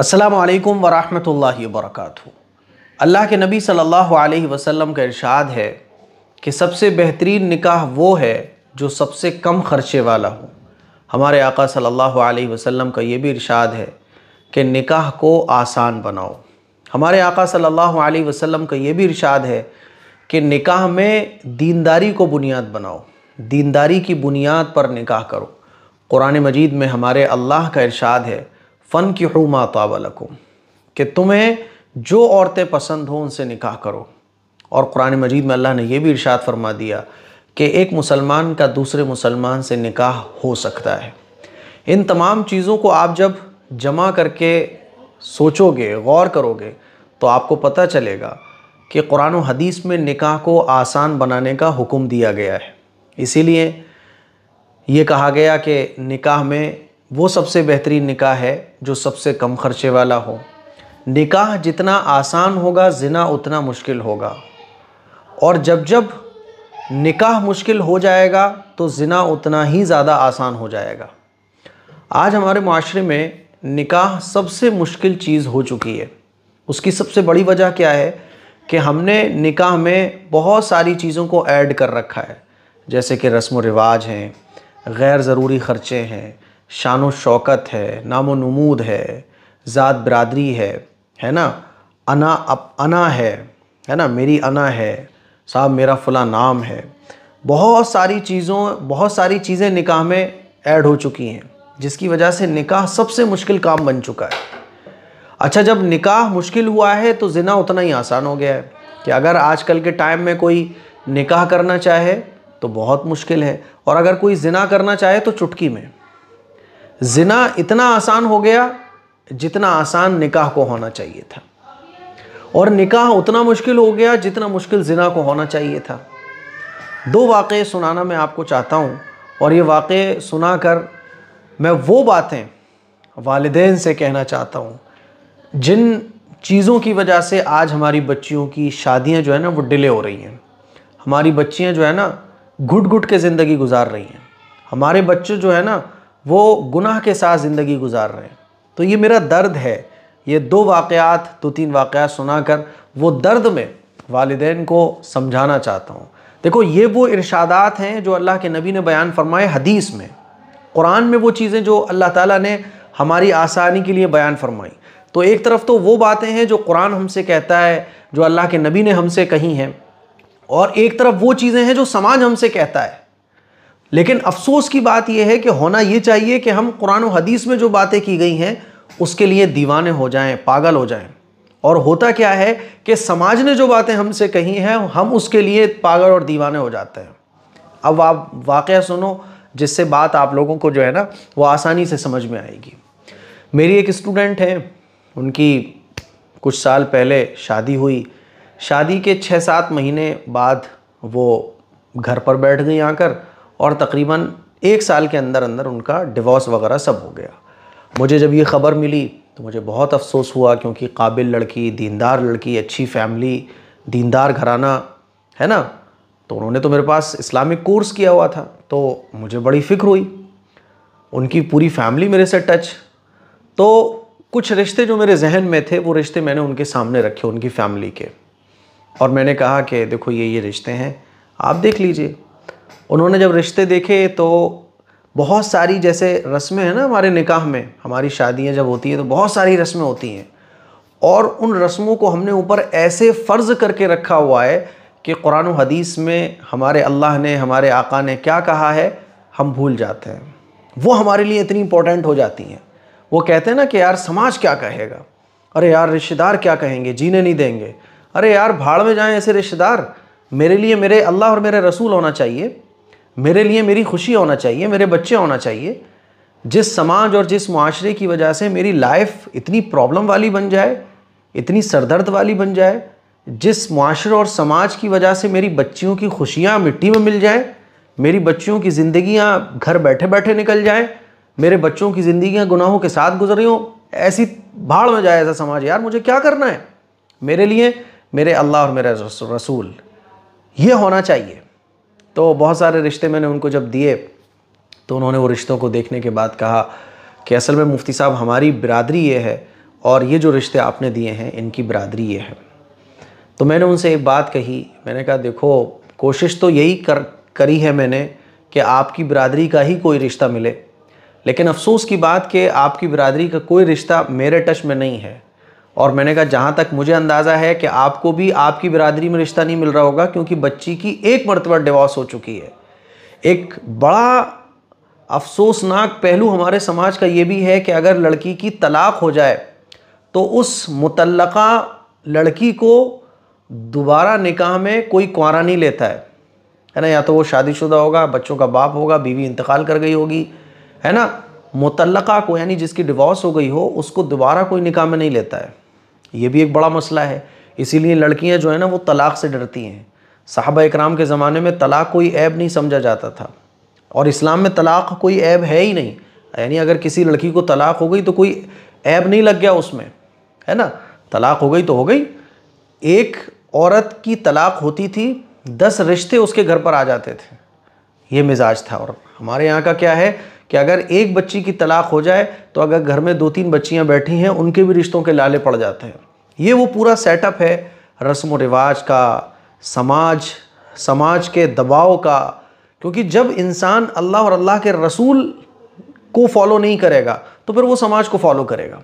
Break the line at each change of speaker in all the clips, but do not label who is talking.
असलकम वरहमल वर्क अल्लाह के नबी सल्लल्लाहु अलैहि वसल्लम का इरशाद है कि सबसे बेहतरीन निकाह वो है जो सबसे कम खर्चे वाला हो हमारे आका सल्लल्लाहु अलैहि वसल्लम का ये भी इरशाद है कि निकाह को आसान बनाओ हमारे आका सल्लल्लाहु अलैहि वसल्लम का ये भी इरशाद है कि निकाह में दीनदारी को बुनियाद बनाओ दीनदारी की बुनियाद पर निकाह करो कुरान मजीद में हमारे अल्लाह का इरशाद है फ़न की हुमा ताबलकुम कि तुम्हें जो औरतें पसंद हों उनसे निकाह करो और कुरान मजीद में अल्लाह ने यह भी इर्शाद फरमा दिया कि एक मुसलमान का दूसरे मुसलमान से निकाह हो सकता है इन तमाम चीज़ों को आप जब जमा करके सोचोगे गौर करोगे तो आपको पता चलेगा कि कुरान हदीस में निकाह को आसान बनाने का हुक्म दिया गया है इसीलिए ये कहा गया कि निकाह में वो सबसे बेहतरीन निकाह है जो सबसे कम खर्चे वाला हो निकाह जितना आसान होगा ज़िना उतना मुश्किल होगा और जब जब निकाह मुश्किल हो जाएगा तो ज़िना उतना ही ज़्यादा आसान हो जाएगा आज हमारे माशरे में निकाह सबसे मुश्किल चीज़ हो चुकी है उसकी सबसे बड़ी वजह क्या है कि हमने निकाह में बहुत सारी चीज़ों को ऐड कर रखा है जैसे कि रस्म व रिवाज हैं गैर ज़रूरी ख़र्चे हैं शान शौकत है नाम नमूद है ज़ात बरदरी है है ना अना अप अना है है ना मेरी अना है साहब मेरा फला नाम है बहुत सारी चीज़ों बहुत सारी चीज़ें निकाह में ऐड हो चुकी हैं जिसकी वजह से निकाह सबसे मुश्किल काम बन चुका है अच्छा जब निकाह मुश्किल हुआ है तो ज़िना उतना ही आसान हो गया है कि अगर आजकल के टाइम में कोई निकाह करना चाहे तो बहुत मुश्किल है और अगर कोई ज़िना करना चाहे तो चुटकी में जिना इतना आसान हो गया जितना आसान निकाह को होना चाहिए था और निकाह उतना मुश्किल हो गया जितना मुश्किल जिना को होना चाहिए था दो वाक़े सुनाना मैं आपको चाहता हूँ और ये वाक़े सुना कर मैं वो बातें वालदेन से कहना चाहता हूँ जिन चीज़ों की वजह से आज हमारी बच्चियों की शादियाँ जो है ना वो डिले हो रही हैं हमारी बच्चियाँ जो है ना घुट घुट के ज़िंदगी गुजार रही हैं हमारे बच्चे जो है ना वो गुनाह के साथ ज़िंदगी गुजार रहे हैं तो ये मेरा दर्द है ये दो वाक़ात दो तीन वाक़ात सुना कर वो दर्द में वालदेन को समझाना चाहता हूँ देखो ये वो इर्शादात हैं जो अल्लाह के नबी ने बयान फरमाए हदीस में कुरान में वो चीज़ें जो अल्लाह ताला ने हमारी आसानी के लिए बयान फरमाई तो एक तरफ तो वो बातें हैं जो कुरान हमसे कहता है जो अल्लाह के नबी ने हमसे कही हैं और एक तरफ वो चीज़ें हैं जो समाज हमसे कहता है लेकिन अफसोस की बात यह है कि होना ये चाहिए कि हम कुरान और हदीस में जो बातें की गई हैं उसके लिए दीवाने हो जाएं पागल हो जाएं और होता क्या है कि समाज ने जो बातें हमसे कही हैं हम उसके लिए पागल और दीवाने हो जाते हैं अब आप वाक़ सुनो जिससे बात आप लोगों को जो है ना वो आसानी से समझ में आएगी मेरी एक स्टूडेंट है उनकी कुछ साल पहले शादी हुई शादी के छः सात महीने बाद वो घर पर बैठ गई आकर और तकरीबन एक साल के अंदर अंदर उनका डिवोर्स वगैरह सब हो गया मुझे जब ये ख़बर मिली तो मुझे बहुत अफसोस हुआ क्योंकि काबिल लड़की दीनदार लड़की अच्छी फैमिली दीनदार घराना है ना तो उन्होंने तो मेरे पास इस्लामिक कोर्स किया हुआ था तो मुझे बड़ी फ़िक्र हुई उनकी पूरी फैमिली मेरे से टच तो कुछ रिश्ते जो मेरे जहन में थे वो रिश्ते मैंने उनके सामने रखे उनकी फैमिली के और मैंने कहा कि देखो ये ये रिश्ते हैं आप देख लीजिए उन्होंने जब रिश्ते देखे तो बहुत सारी जैसे रस्में हैं ना हमारे निकाह में हमारी शादियाँ जब होती हैं तो बहुत सारी रस्में होती हैं और उन रस्मों को हमने ऊपर ऐसे फ़र्ज़ करके रखा हुआ है कि कुरान हदीस में हमारे अल्लाह ने हमारे आका ने क्या कहा है हम भूल जाते हैं वो हमारे लिए इतनी इंपॉर्टेंट हो जाती हैं वो कहते हैं ना कि यार समाज क्या कहेगा अरे यार रिश्तेदार क्या कहेंगे जीने नहीं देंगे अरे यार भाड़ में जाएँ ऐसे रिश्तेदार मेरे लिए मेरे अल्लाह और मेरे रसूल होना चाहिए मेरे लिए मेरी खुशी होना चाहिए मेरे बच्चे होना चाहिए जिस समाज और जिस माशरे की वजह से मेरी लाइफ इतनी प्रॉब्लम वाली बन जाए इतनी सरदर्द वाली बन जाए जिस माशरे और समाज की वजह से मेरी बच्चियों की खुशियाँ मिट्टी में मिल जाएँ मेरी बच्चियों की ज़िंदियाँ घर बैठे बैठे निकल जाएँ मेरे बच्चों की ज़िंदियाँ गुनाहों के साथ गुजर रही हों ऐसी भाड़ में जाए ऐसा समाज यार मुझे क्या करना है मेरे लिए मेरे अल्लाह और मेरे रसूल ये होना चाहिए तो बहुत सारे रिश्ते मैंने उनको जब दिए तो उन्होंने वो रिश्तों को देखने के बाद कहा कि असल में मुफ्ती साहब हमारी बिरादरी ये है और ये जो रिश्ते आपने दिए हैं इनकी बिरादरी ये है तो मैंने उनसे एक बात कही मैंने कहा देखो कोशिश तो यही कर करी है मैंने कि आपकी बिरादरी का ही कोई रिश्ता मिले लेकिन अफसोस की बात कि आपकी बिरादरी का कोई रिश्ता मेरे टच में नहीं है और मैंने कहा जहाँ तक मुझे अंदाज़ा है कि आपको भी आपकी बिरादरी में रिश्ता नहीं मिल रहा होगा क्योंकि बच्ची की एक मरतबा डिवॉर्स हो चुकी है एक बड़ा अफसोसनाक पहलू हमारे समाज का ये भी है कि अगर लड़की की तलाक हो जाए तो उस मुतलका लड़की को दोबारा निकाह में कोई कुरा नहीं लेता है है ना या तो वो शादीशुदा होगा बच्चों का बाप होगा बीवी इंतकाल कर गई होगी है ना मुतलका को यानी जिसकी डिवॉर्स हो गई हो उसको दोबारा कोई निकाह में नहीं लेता है ये भी एक बड़ा मसला है इसीलिए लड़कियां जो है ना वो तलाक से डरती हैं साहबा इकराम के ज़माने में तलाक कोई ऐब नहीं समझा जाता था और इस्लाम में तलाक कोई ऐब है ही नहीं यानी अगर किसी लड़की को तलाक हो गई तो कोई ऐब नहीं लग गया उसमें है ना तलाक हो गई तो हो गई एक औरत की तलाक होती थी दस रिश्ते उसके घर पर आ जाते थे ये मिजाज था और हमारे यहाँ का क्या है कि अगर एक बच्ची की तलाक हो जाए तो अगर घर में दो तीन बच्चियाँ बैठी हैं उनके भी रिश्तों के लाले पड़ जाते हैं ये वो पूरा सेटअप है रस्म व रिवाज का समाज समाज के दबाव का क्योंकि जब इंसान अल्लाह और अल्लाह के रसूल को फॉलो नहीं करेगा तो फिर वो समाज को फॉलो करेगा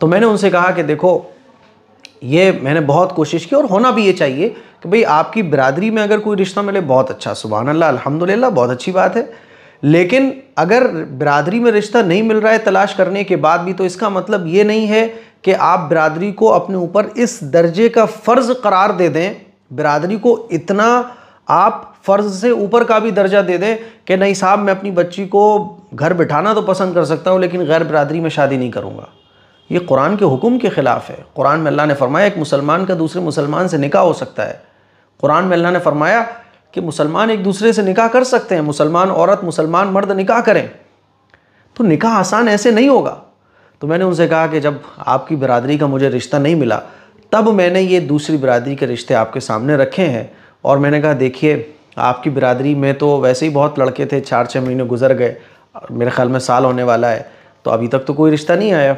तो मैंने उनसे कहा कि देखो ये मैंने बहुत कोशिश की और होना भी ये चाहिए कि भाई आपकी बिरादरी में अगर कोई रिश्ता मिले बहुत अच्छा सुबह अल्लाह अलहमदिल्ला बहुत अच्छी बात है लेकिन अगर बिरादरी में रिश्ता नहीं मिल रहा है तलाश करने के बाद भी तो इसका मतलब ये नहीं है कि आप बिरादरी को अपने ऊपर इस दर्जे का फ़र्ज़ करार दे दें बिरादरी को इतना आप फ़र्ज़ से ऊपर का भी दर्जा दे दें कि नहीं साहब मैं अपनी बच्ची को घर बिठाना तो पसंद कर सकता हूँ लेकिन गैर बिरादरी में शादी नहीं करूँगा ये कुरान के हुक्म के ख़िलाफ़ है कुरान में अल्लाह ने फरमाया एक मुसलमान का दूसरे मुसलमान से निकाह हो सकता है कुरान में अल्लाह ने फरमाया कि मुसलमान एक दूसरे से निकाह कर सकते हैं मुसलमान औरत मुसलमान मर्द निकाह करें तो निकाह आसान ऐसे नहीं होगा तो मैंने उनसे कहा कि जब आपकी बिरादरी का मुझे रिश्ता नहीं मिला तब मैंने ये दूसरी बिरादरी के रिश्ते आपके सामने रखे हैं और मैंने कहा देखिए आपकी बिरादरी में तो वैसे ही बहुत लड़के थे चार छः महीने गुजर गए मेरे ख्याल में साल होने वाला है तो अभी तक तो कोई रिश्ता नहीं आया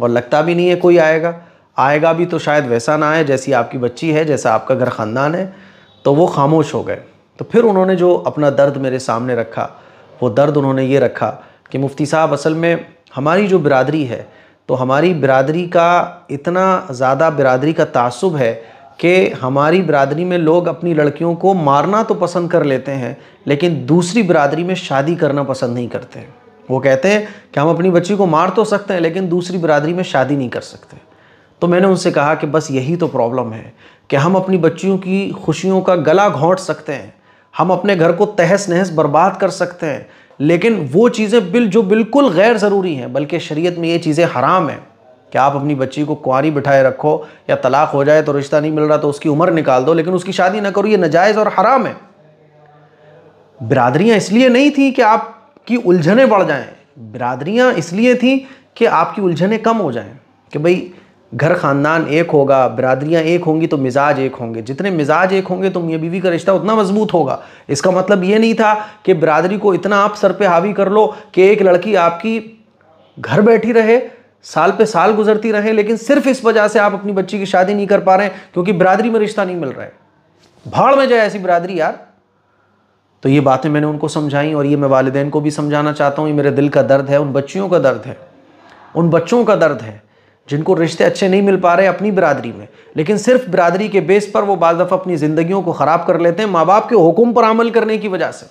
और लगता भी नहीं है कोई आएगा आएगा भी तो शायद वैसा ना आए जैसी आपकी बच्ची है जैसा आपका घर ख़ानदान है तो वो खामोश हो गए तो फिर उन्होंने जो अपना दर्द मेरे सामने रखा वो दर्द उन्होंने ये रखा कि मुफ्ती साहब असल में हमारी जो बिरादरी है तो हमारी बिरादरी का इतना ज़्यादा बिरादरी का तासुब है कि हमारी बिरादरी में लोग अपनी लड़कियों को मारना तो पसंद कर लेते हैं लेकिन दूसरी बिरादरी में शादी करना पसंद नहीं करते वो कहते हैं कि हम अपनी बच्ची को मार तो सकते हैं लेकिन दूसरी बिरादरी में शादी नहीं कर सकते तो मैंने उनसे कहा कि बस यही तो प्रॉब्लम है कि हम अपनी बच्चियों की खुशियों का गला घोंट सकते हैं हम अपने घर को तहस नहस बर्बाद कर सकते हैं लेकिन वो चीज़ें बिल जो बिल्कुल गैर ज़रूरी हैं बल्कि शरीयत में ये चीज़ें हराम हैं कि आप अपनी बच्ची को कुंवारी बिठाए रखो या तलाक हो जाए तो रिश्ता नहीं मिल रहा तो उसकी उम्र निकाल दो लेकिन उसकी शादी ना करो ये नजायज़ और हराम है बिरादरियाँ इसलिए नहीं थी कि आपकी उलझने बढ़ जाएँ बिरादरियाँ इसलिए थी कि आपकी उलझने कम हो जाएँ कि भाई घर ख़ानदान एक होगा बरादरियाँ एक होंगी तो मिजाज एक होंगे जितने मिजाज एक होंगे तो मियाँ बीवी का रिश्ता उतना मजबूत होगा इसका मतलब ये नहीं था कि बरादरी को इतना आप सर पे हावी कर लो कि एक लड़की आपकी घर बैठी रहे साल पे साल गुजरती रहे लेकिन सिर्फ इस वजह से आप अपनी बच्ची की शादी नहीं कर पा रहे हैं क्योंकि बरादरी में रिश्ता नहीं मिल रहा है भाड़ में जाए ऐसी बरादरी यार तो ये बातें मैंने उनको समझाई और ये मैं वालदेन को भी समझाना चाहता हूँ ये मेरे दिल का दर्द है उन बच्चियों का दर्द है उन बच्चों का दर्द है जिनको रिश्ते अच्छे नहीं मिल पा रहे अपनी बिरादरी में लेकिन सिर्फ बिरादरी के बेस पर वो बाद दफ़ा अपनी ज़िंदगियों को ख़राब कर लेते हैं माँ बाप के हुक्म पर अमल करने की वजह से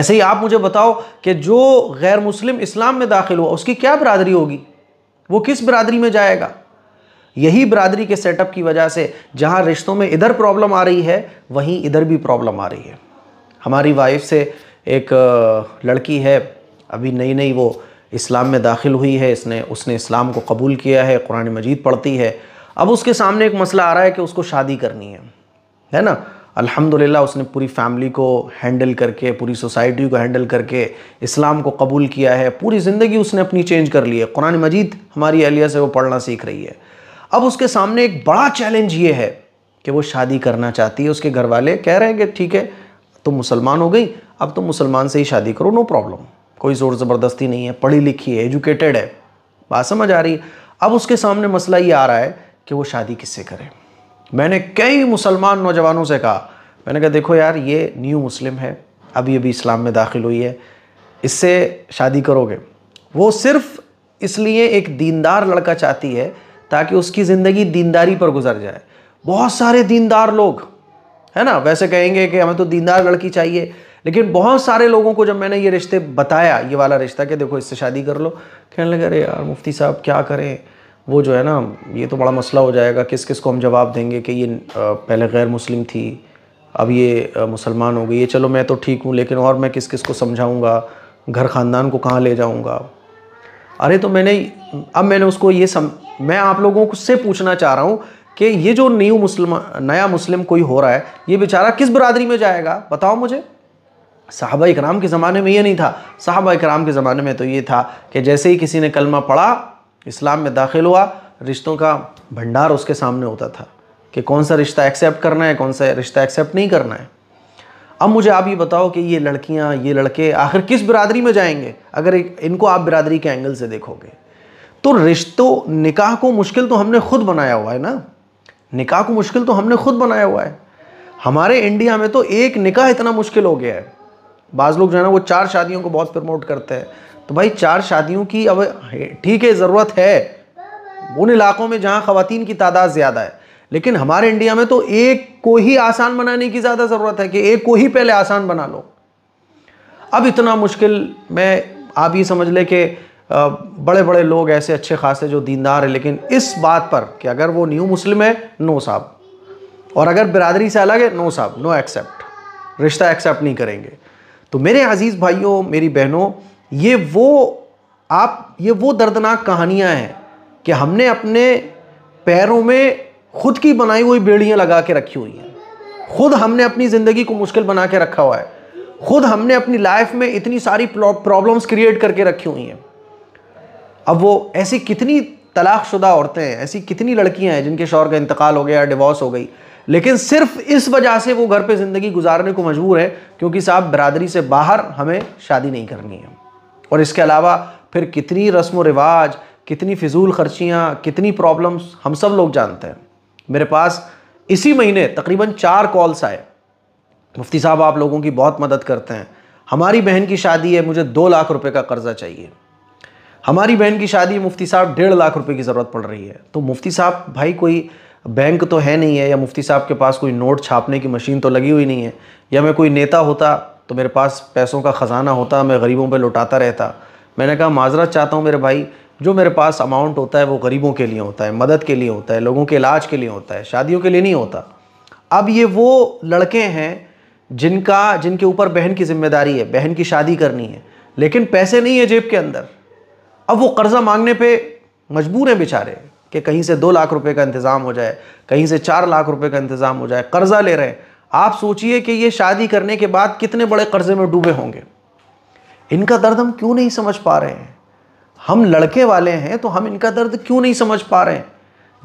ऐसे ही आप मुझे बताओ कि जो गैर मुस्लिम इस्लाम में दाखिल हुआ उसकी क्या बिरादरी होगी वो किस बिरादरी में जाएगा यही बिरादरी के सेटअप की वजह से जहाँ रिश्तों में इधर प्रॉब्लम आ रही है वहीं इधर भी प्रॉब्लम आ रही है हमारी वाइफ से एक लड़की है अभी नई नई वो इस्लाम में दाखिल हुई है इसने उसने इस्लाम को कबूल किया है कुरान मजीद पढ़ती है अब उसके सामने एक मसला आ रहा है कि उसको शादी करनी है है ना अल्हम्दुलिल्लाह उसने पूरी फैमिली को हैंडल करके पूरी सोसाइटी को हैंडल करके इस्लाम को कबूल किया है पूरी ज़िंदगी उसने अपनी चेंज कर ली है कुरान मजीद हमारी अहलिया से वो पढ़ना सीख रही है अब उसके सामने एक बड़ा चैलेंज ये है कि वो शादी करना चाहती है उसके घर वाले कह रहे हैं कि ठीक है तुम मुसलमान हो गई अब तुम मुसलमान से ही शादी करो नो प्रॉब्लम कोई ज़ोर ज़बरदस्ती नहीं है पढ़ी लिखी है एजुकेटेड है बात समझ आ रही है अब उसके सामने मसला ये आ रहा है कि वो शादी किससे करे मैंने कई मुसलमान नौजवानों से कहा मैंने कहा देखो यार ये न्यू मुस्लिम है अभी अभी इस्लाम में दाखिल हुई है इससे शादी करोगे वो सिर्फ इसलिए एक दीनदार लड़का चाहती है ताकि उसकी ज़िंदगी दीनदारी पर गुजर जाए बहुत सारे दीनदार लोग है ना वैसे कहेंगे कि हमें तो दीनदार लड़की चाहिए लेकिन बहुत सारे लोगों को जब मैंने ये रिश्ते बताया ये वाला रिश्ता कि देखो इससे शादी कर लो कहने लगे अरे यार मुफ्ती साहब क्या करें वो जो है ना ये तो बड़ा मसला हो जाएगा किस किस को हम जवाब देंगे कि ये पहले गैर मुस्लिम थी अब ये मुसलमान हो गई ये चलो मैं तो ठीक हूँ लेकिन और मैं किस किस को समझाऊँगा घर ख़ानदान को कहाँ ले जाऊँगा अरे तो मैंने अब मैंने उसको ये सम मैं आप लोगों से पूछना चाह रहा हूँ कि ये जो न्यू मुसलमान नया मुस्लिम कोई हो रहा है ये बेचारा किस बरदरी में जाएगा बताओ मुझे साहबा कराम के ज़माने में ये नहीं था साहबा कराम के ज़माने में तो ये था कि जैसे ही किसी ने कलमा पढ़ा इस्लाम में दाखिल हुआ रिश्तों का भंडार उसके सामने होता था कि कौन सा रिश्ता एक्सेप्ट करना है कौन सा रिश्ता एक्सेप्ट नहीं करना है अब मुझे आप ये बताओ कि ये लड़कियाँ ये लड़के आखिर किस बिरादरी में जाएंगे अगर इनको आप बिरादरी के एंगल से देखोगे तो रिश्तों निकाह को मुश्किल तो हमने खुद बनाया हुआ है ना निकाह को मुश्किल तो हमने खुद बनाया हुआ है हमारे इंडिया में तो एक निकाह इतना मुश्किल हो गया है बाज़ लोग जो है ना वो चार शादियों को बहुत प्रमोट करते हैं तो भाई चार शादियों की अब ठीक है ज़रूरत है उन इलाकों में जहाँ ख़वान की तादाद ज़्यादा है लेकिन हमारे इंडिया में तो एक को ही आसान बनाने की ज़्यादा ज़रूरत है कि एक को ही पहले आसान बना लो अब इतना मुश्किल मैं आप ये समझ ले कि बड़े बड़े लोग ऐसे अच्छे खासे जो दीनदार हैं लेकिन इस बात पर कि अगर वो न्यू मुस्लिम है नो साहब और अगर बिरादरी से अलग है नो साहब नो एक्सेप्ट रिश्ता एक्सेप्ट नहीं करेंगे तो मेरे अज़ीज़ भाइयों मेरी बहनों ये वो आप ये वो दर्दनाक कहानियाँ हैं कि हमने अपने पैरों में खुद की बनाई हुई बेड़ियाँ लगा के रखी हुई हैं खुद हमने अपनी ज़िंदगी को मुश्किल बना के रखा हुआ है खुद हमने अपनी लाइफ में इतनी सारी प्रॉब्लम्स क्रिएट करके रखी हुई हैं अब वो ऐसी कितनी तलाकशुदा औरतें हैं ऐसी कितनी लड़कियां हैं जिनके शौर का इंतकाल हो गया डिवोर्स हो गई लेकिन सिर्फ इस वजह से वो घर पे ज़िंदगी गुजारने को मजबूर है क्योंकि साहब बरादरी से बाहर हमें शादी नहीं करनी है और इसके अलावा फिर कितनी रस्म व रिवाज कितनी फिजूल खर्चियाँ कितनी प्रॉब्लम्स हम सब लोग जानते हैं मेरे पास इसी महीने तकरीबन चार कॉल्स आए मुफ्ती साहब आप लोगों की बहुत मदद करते हैं हमारी बहन की शादी है मुझे दो लाख रुपए का कर्ज़ा चाहिए हमारी बहन की शादी मुफ्ती साहब डेढ़ लाख रुपए की ज़रूरत पड़ रही है तो मुफ्ती साहब भाई कोई बैंक तो है नहीं है या मुफ्ती साहब के पास कोई नोट छापने की मशीन तो लगी हुई नहीं है या मैं कोई नेता होता तो मेरे पास पैसों का ख़जाना होता मैं गरीबों पर लुटाता रहता मैंने कहा माजरत चाहता हूँ मेरे भाई जो मेरे पास अमाउंट होता है वो गरीबों के लिए होता है मदद के लिए होता है लोगों के इलाज के लिए होता है शादियों के लिए नहीं होता अब ये वो लड़के हैं जिनका जिनके ऊपर बहन की जिम्मेदारी है बहन की शादी करनी है लेकिन पैसे नहीं है जेब के अंदर अब वो कर्ज़ा मांगने पे मजबूर हैं बेचारे कि कहीं से दो लाख रुपए का इंतज़ाम हो जाए कहीं से चार लाख रुपए का इंतज़ाम हो जाए कर्ज़ा ले रहे हैं आप सोचिए कि ये शादी करने के बाद कितने बड़े कर्ज़े में डूबे होंगे इनका दर्द हम क्यों नहीं समझ पा रहे हैं हम लड़के वाले हैं तो हम इनका दर्द क्यों नहीं समझ पा रहे हैं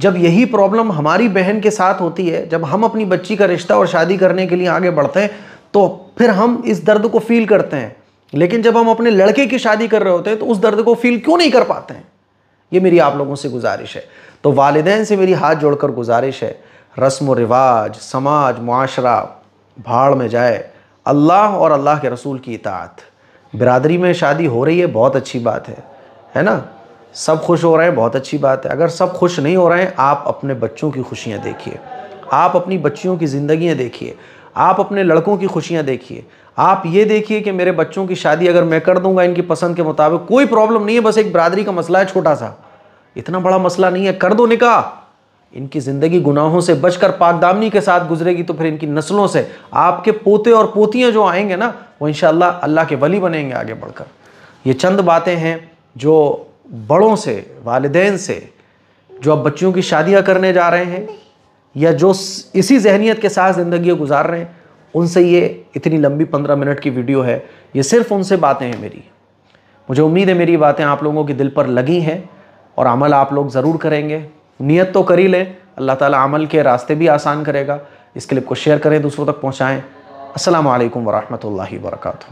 जब यही प्रॉब्लम हमारी बहन के साथ होती है जब हम अपनी बच्ची का रिश्ता और शादी करने के लिए आगे बढ़ते हैं तो फिर हम इस दर्द को फील करते हैं लेकिन जब हम अपने लड़के की शादी कर रहे होते हैं तो उस दर्द को फील क्यों नहीं कर पाते हैं ये मेरी आप लोगों से गुजारिश है तो वालदेन से मेरी हाथ जोड़कर गुजारिश है रस्म व रिवाज समाज माशरा भाड़ में जाए अल्लाह और अल्लाह के रसूल की इतात बिरादरी में शादी हो रही है बहुत अच्छी बात है है ना सब खुश हो रहे हैं बहुत अच्छी बात है अगर सब खुश नहीं हो रहे हैं आप अपने बच्चों की खुशियाँ देखिए आप अपनी बच्चियों की ज़िंदियाँ देखिए आप अपने लड़कों की खुशियाँ देखिए आप ये देखिए कि मेरे बच्चों की शादी अगर मैं कर दूंगा इनकी पसंद के मुताबिक कोई प्रॉब्लम नहीं है बस एक बरदरी का मसला है छोटा सा इतना बड़ा मसला नहीं है कर दो निकाह इनकी ज़िंदगी गुनाहों से बचकर पाकदामनी के साथ गुजरेगी तो फिर इनकी नस्लों से आपके पोते और पोतियाँ जो आएंगे ना वो इन अल्लाह के वली बनेंगे आगे बढ़कर ये चंद बातें हैं जो बड़ों से वालदेन से जो अब बच्चियों की शादियाँ करने जा रहे हैं या जो इसी जहनीत के साथ ज़िंदगी गुजार रहे हैं उनसे ये इतनी लंबी पंद्रह मिनट की वीडियो है ये सिर्फ उनसे बातें हैं मेरी मुझे उम्मीद है मेरी बातें आप लोगों के दिल पर लगी हैं और अमल आप लोग ज़रूर करेंगे नियत तो कर ही लें अल्लाह ताला अमल के रास्ते भी आसान करेगा इस क्लिप को शेयर करें दूसरों तक पहुँचाएँ असल वरहमल वर्का